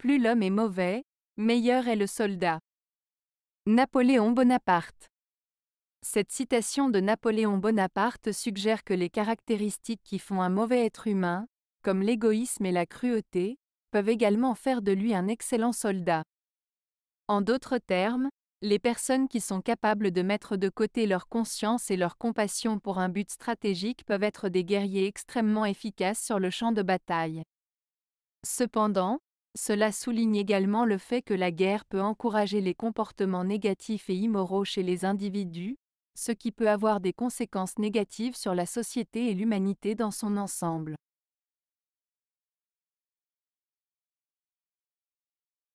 Plus l'homme est mauvais, meilleur est le soldat. Napoléon Bonaparte. Cette citation de Napoléon Bonaparte suggère que les caractéristiques qui font un mauvais être humain, comme l'égoïsme et la cruauté, peuvent également faire de lui un excellent soldat. En d'autres termes, les personnes qui sont capables de mettre de côté leur conscience et leur compassion pour un but stratégique peuvent être des guerriers extrêmement efficaces sur le champ de bataille. Cependant, cela souligne également le fait que la guerre peut encourager les comportements négatifs et immoraux chez les individus, ce qui peut avoir des conséquences négatives sur la société et l'humanité dans son ensemble.